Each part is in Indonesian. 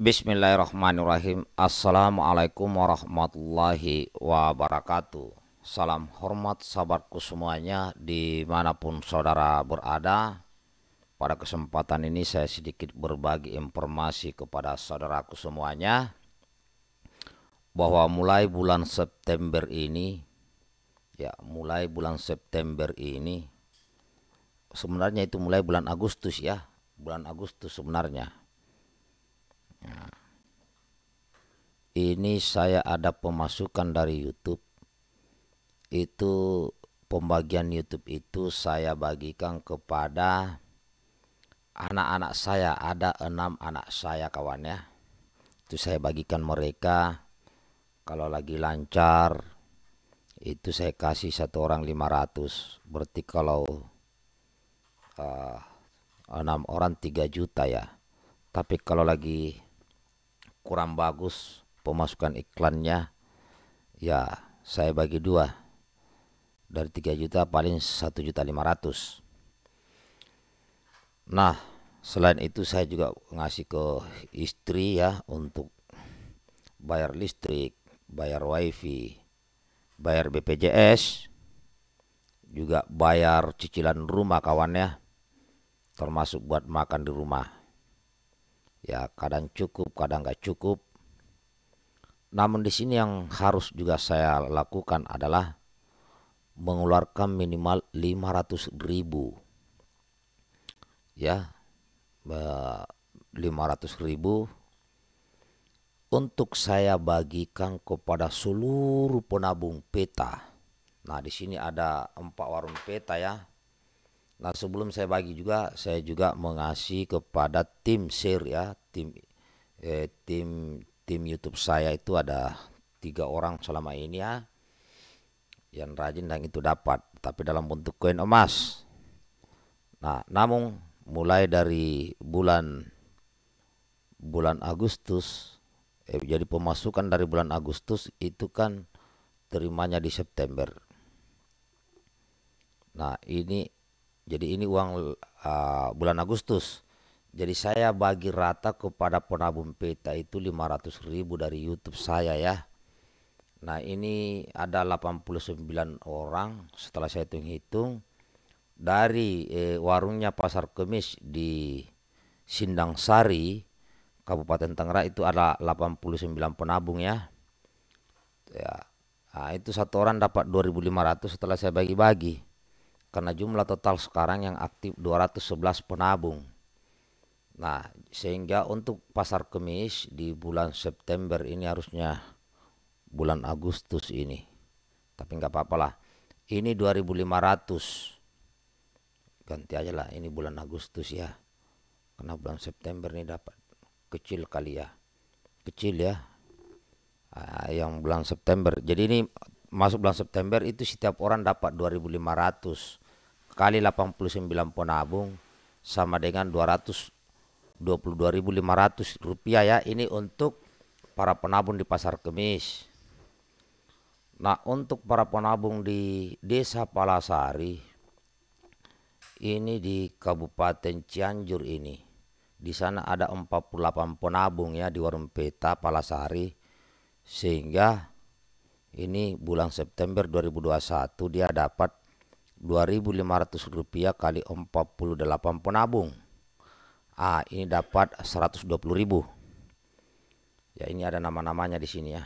Bismillahirrahmanirrahim Assalamualaikum warahmatullahi wabarakatuh Salam hormat sahabatku semuanya dimanapun saudara berada Pada kesempatan ini saya sedikit berbagi informasi kepada saudaraku semuanya Bahwa mulai bulan September ini Ya mulai bulan September ini Sebenarnya itu mulai bulan Agustus ya Bulan Agustus sebenarnya Ya. ini saya ada pemasukan dari YouTube itu pembagian YouTube itu saya bagikan kepada anak-anak saya ada enam anak saya kawan ya itu saya bagikan mereka kalau lagi lancar itu saya kasih satu orang 500 berarti kalau uh, enam orang 3 juta ya tapi kalau lagi kurang bagus pemasukan iklannya ya saya bagi dua dari 3 juta paling 1 juta 500 nah selain itu saya juga ngasih ke istri ya untuk bayar listrik bayar wifi bayar BPJS juga bayar cicilan rumah kawannya termasuk buat makan di rumah ya kadang cukup kadang nggak cukup namun di sini yang harus juga saya lakukan adalah mengeluarkan minimal 500 ribu ya 500 ribu untuk saya bagikan kepada seluruh penabung peta nah di sini ada empat warung peta ya Nah sebelum saya bagi juga, saya juga mengasih kepada tim share ya, tim eh, tim tim YouTube saya itu ada tiga orang selama ini ya, yang rajin dan itu dapat, tapi dalam bentuk koin emas. Nah, namun mulai dari bulan bulan Agustus, eh, jadi pemasukan dari bulan Agustus itu kan terimanya di September. Nah, ini jadi ini uang uh, bulan Agustus. Jadi saya bagi rata kepada penabung peta itu 500 ribu dari YouTube saya ya. Nah ini ada 89 orang setelah saya hitung-hitung dari eh, warungnya Pasar Kemis di Sindang Sari, Kabupaten Tangerang itu ada 89 penabung ya. Ya, nah, itu satu orang dapat 2.500 setelah saya bagi-bagi karena jumlah total sekarang yang aktif 211 penabung. Nah, sehingga untuk pasar kemis di bulan September ini harusnya bulan Agustus ini. Tapi nggak apa lah, Ini 2500. Ganti aja lah ini bulan Agustus ya. Karena bulan September ini dapat kecil kali ya. Kecil ya. Ah, yang bulan September. Jadi ini masuk bulan September itu setiap orang dapat 2.500 kali 89 ponabung sama dengan 222.500 rupiah ya ini untuk para penabung di pasar kemis nah untuk para penabung di desa Palasari ini di Kabupaten Cianjur ini di sana ada 48 penabung ya di warung peta Palasari sehingga ini bulan September 2021 dia dapat 2.500 rupiah kali 48 penabung ah ini dapat 120.000 ya ini ada nama-namanya di sini ya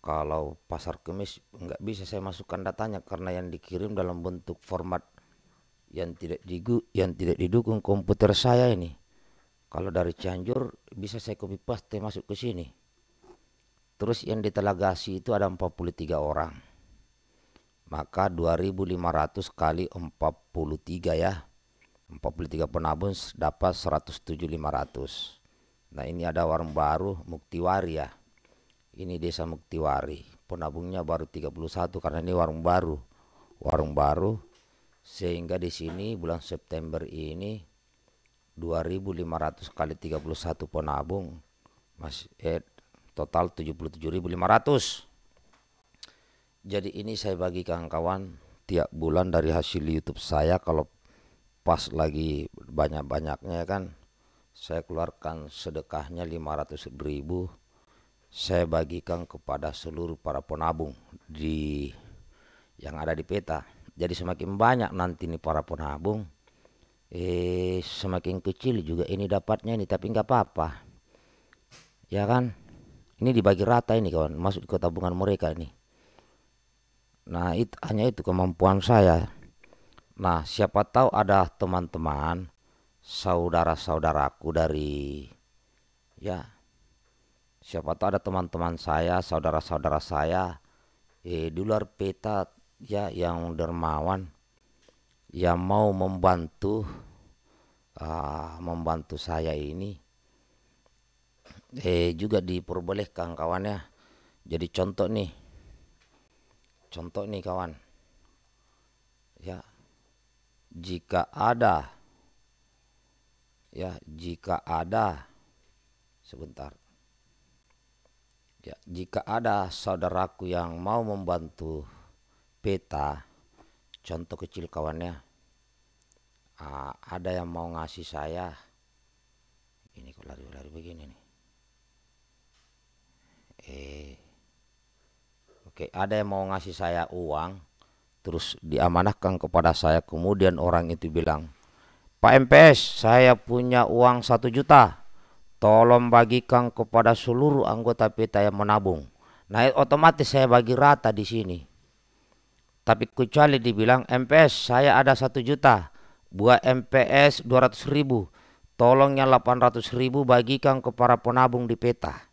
kalau pasar kemis nggak bisa saya masukkan datanya karena yang dikirim dalam bentuk format yang tidak digu yang tidak didukung komputer saya ini kalau dari Cianjur bisa saya copy paste masuk ke sini Terus yang ditelegasi itu ada 43 orang. Maka 2500 kali 43 ya. 43 penabung dapat 17500. Nah ini ada warung baru Muktiwari ya. Ini desa Muktiwari. Penabungnya baru 31 karena ini warung baru. Warung baru sehingga di sini bulan September ini 2500 kali 31 penabung masih eh, total 77.500 jadi ini saya bagikan kawan kawan tiap bulan dari hasil YouTube saya kalau pas lagi banyak-banyaknya kan saya keluarkan sedekahnya 500.000 saya bagikan kepada seluruh para penabung di yang ada di peta jadi semakin banyak nanti nih para penabung eh semakin kecil juga ini dapatnya ini tapi nggak apa-apa ya kan ini dibagi rata ini kawan, masuk ke tabungan mereka ini. Nah, itu hanya itu kemampuan saya. Nah, siapa tahu ada teman-teman saudara-saudaraku dari ya siapa tahu ada teman-teman saya, saudara-saudara saya eh, di luar peta ya yang dermawan yang mau membantu uh, membantu saya ini eh juga diperbolehkan kawan ya. Jadi contoh nih. Contoh nih kawan. Ya. Jika ada ya, jika ada sebentar. Ya, jika ada saudaraku yang mau membantu peta contoh kecil kawannya ah, ada yang mau ngasih saya ini kok lari-lari begini nih Oke. Oke, ada yang mau ngasih saya uang terus diamanahkan kepada saya kemudian orang itu bilang, "Pak MPS, saya punya uang satu juta. Tolong bagikan kepada seluruh anggota peta yang menabung." Nah, otomatis saya bagi rata di sini. Tapi kecuali dibilang MPS saya ada satu juta Buat MPS 200 ribu Tolongnya 800 ribu bagikan kepada penabung di peta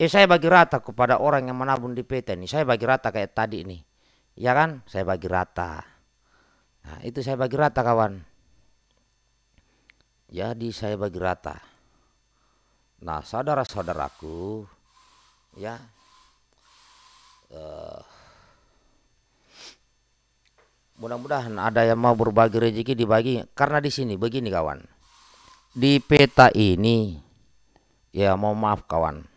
Eh saya bagi rata kepada orang yang menabung di PT ini. Saya bagi rata kayak tadi ini. Ya kan? Saya bagi rata. Nah, itu saya bagi rata kawan. Jadi saya bagi rata. Nah, saudara-saudaraku ya uh, mudah-mudahan ada yang mau berbagi rezeki dibagi karena di sini begini kawan. Di peta ini ya mau maaf kawan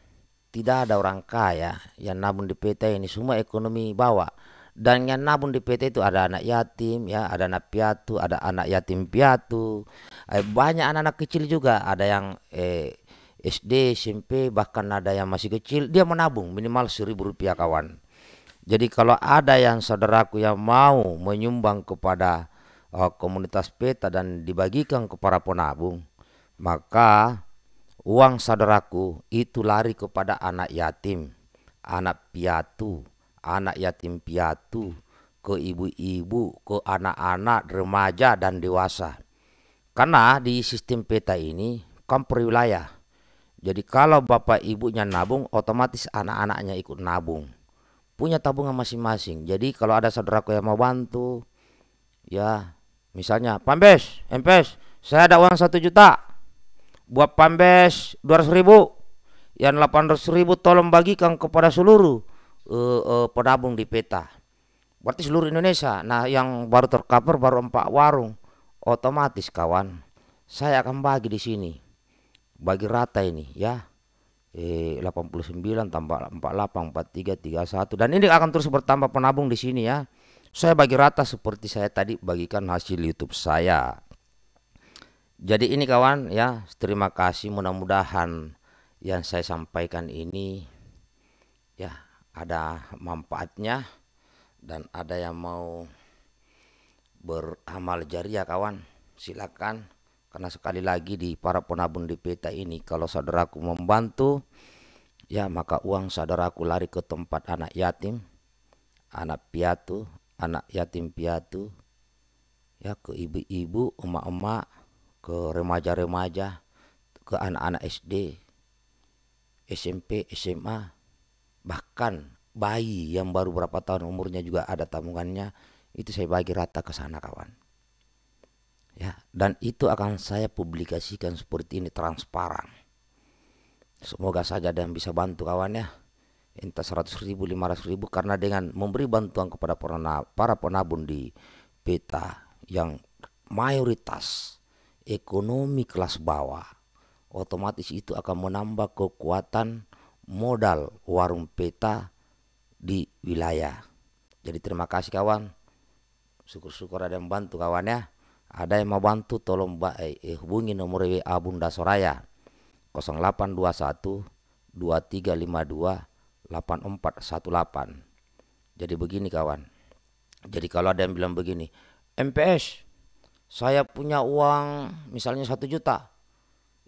tidak ada orang kaya yang nabung di PT ini semua ekonomi bawa dan yang nabung di PT itu ada anak yatim ya ada anak piatu ada anak yatim piatu eh, banyak anak-anak kecil juga ada yang eh, SD SMP bahkan ada yang masih kecil dia menabung minimal seribu rupiah kawan jadi kalau ada yang saudaraku yang mau menyumbang kepada uh, komunitas PETA dan dibagikan kepada para penabung maka Uang saudaraku itu lari kepada anak yatim, anak piatu, anak yatim piatu, ke ibu-ibu, ke anak-anak, remaja, dan dewasa. Karena di sistem peta ini kan wilayah. Jadi kalau bapak ibunya nabung, otomatis anak-anaknya ikut nabung. Punya tabungan masing-masing. Jadi kalau ada saudaraku yang mau bantu, ya misalnya, Pambes, Empes, saya ada uang satu juta, buat pambes 200 ribu yang 800 ribu tolong bagikan kepada seluruh uh, uh, penabung di peta berarti seluruh Indonesia nah yang baru tercover baru empat warung otomatis kawan saya akan bagi di sini bagi rata ini ya eh, 89 tambah 48 43 31 dan ini akan terus bertambah penabung di sini ya saya bagi rata seperti saya tadi bagikan hasil YouTube saya jadi ini kawan ya, terima kasih mudah-mudahan yang saya sampaikan ini ya ada manfaatnya dan ada yang mau beramal jariah kawan silakan karena sekali lagi di para penabung di peta ini kalau saudaraku membantu ya maka uang saudaraku lari ke tempat anak yatim anak piatu anak yatim piatu ya ke ibu-ibu emak-emak ke remaja-remaja, ke anak-anak SD, SMP, SMA, bahkan bayi yang baru berapa tahun umurnya juga ada tabungannya, itu saya bagi rata ke sana kawan. Ya, dan itu akan saya publikasikan seperti ini transparan. Semoga saja ada yang bisa bantu kawan ya. Entah 100 ribu, 500 ribu karena dengan memberi bantuan kepada para penabung di peta yang mayoritas ekonomi kelas bawah, otomatis itu akan menambah kekuatan modal warung peta di wilayah. Jadi terima kasih kawan. Syukur-syukur ada yang bantu kawan ya. Ada yang mau bantu tolong eh, eh, hubungi nomor WA Bunda Soraya 0821 2352 8418. Jadi begini kawan. Jadi kalau ada yang bilang begini, MPS saya punya uang misalnya satu juta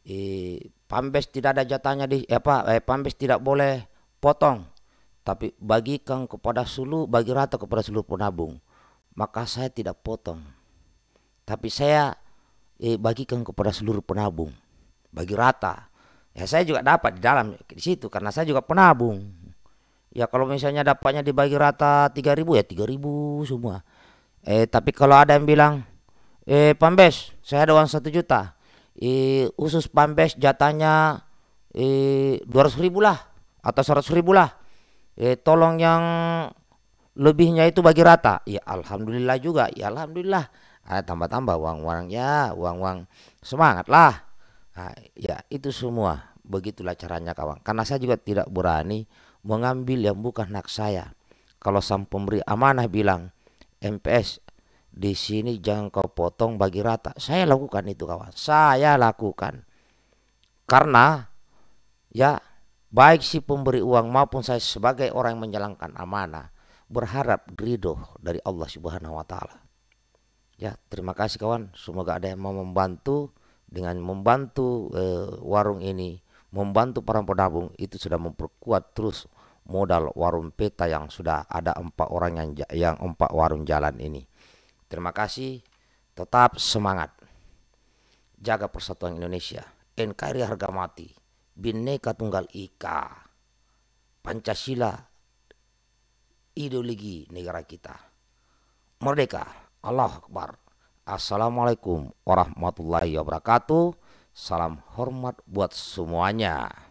eh, pambes tidak ada jatahnya di ya apa eh, pambes tidak boleh potong tapi bagikan kepada seluruh bagi rata kepada seluruh penabung maka saya tidak potong tapi saya eh, bagikan kepada seluruh penabung bagi rata ya saya juga dapat di dalam di situ karena saya juga penabung ya kalau misalnya dapatnya dibagi rata tiga ribu ya tiga ribu semua eh tapi kalau ada yang bilang eh Pambes, saya ada uang satu juta. Eh, khusus Pambes jatanya eh, dua ratus ribu lah atau seratus ribu lah. Eh, tolong yang lebihnya itu bagi rata. Ya alhamdulillah juga. Ya alhamdulillah. Ada ah, tambah-tambah uang-uang ya, uang-uang semangat lah. Nah, ya itu semua begitulah caranya kawan. Karena saya juga tidak berani mengambil yang bukan hak saya. Kalau sang pemberi amanah bilang MPS di sini jangan kau potong bagi rata. Saya lakukan itu kawan. Saya lakukan. Karena ya baik si pemberi uang maupun saya sebagai orang yang menjalankan amanah berharap ridho dari Allah Subhanahu wa taala. Ya, terima kasih kawan. Semoga ada yang mau membantu dengan membantu eh, warung ini, membantu para penabung itu sudah memperkuat terus modal warung peta yang sudah ada empat orang yang yang empat warung jalan ini. Terima kasih, tetap semangat. Jaga persatuan Indonesia, NKRI harga mati, Bhinneka Tunggal Ika, Pancasila, ideologi negara kita. Merdeka, Allah Akbar. Assalamualaikum warahmatullahi wabarakatuh. Salam hormat buat semuanya.